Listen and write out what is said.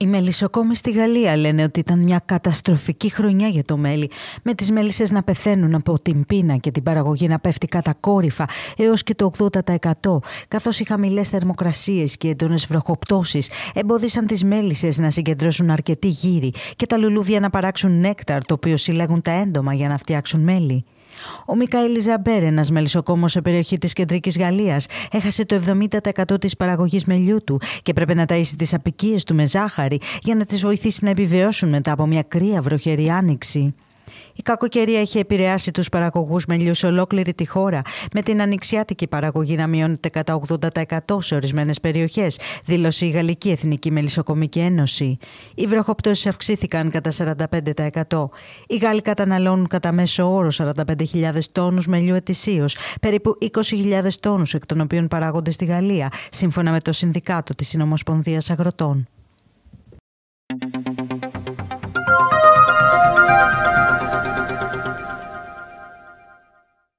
Οι μελισσοκόμοι στη Γαλλία λένε ότι ήταν μια καταστροφική χρονιά για το μέλι, με τις μέλισσες να πεθαίνουν από την πείνα και την παραγωγή να πέφτει κατακόρυφα έως και το 80%, καθώς οι χαμηλές θερμοκρασίες και έντονες βροχοπτώσεις εμπόδισαν τις μέλισσες να συγκεντρώσουν αρκετή γύρι και τα λουλούδια να παράξουν νέκταρ το οποίο συλλέγουν τα έντομα για να φτιάξουν μέλι. Ο Μικαήλ Ζαμπέρ, ένας μελισσοκόμος σε περιοχή της κεντρικής Γαλλίας, έχασε το 70% της παραγωγής μελιού του και πρέπει να ταΐσει τις απικίες του με ζάχαρη για να τις βοηθήσει να επιβιώσουν μετά από μια κρύα βροχερή άνοιξη. Η κακοκαιρία έχει επηρεάσει τους παραγωγούς μελιού σε ολόκληρη τη χώρα, με την ανοιξιάτικη παραγωγή να μειώνεται κατά 80% σε ορισμένες περιοχές, δήλωσε η Γαλλική Εθνική Μελισσοκομική Ένωση. Οι βροχοπτώσεις αυξήθηκαν κατά 45%. Οι Γάλλοι καταναλώνουν κατά μέσο όρο 45.000 τόνους μελιού ετησίως, περίπου 20.000 τόνους εκ των οποίων παράγονται στη Γαλλία, σύμφωνα με το Συνδικάτο της Συνομοσπονδίας Αγροτών.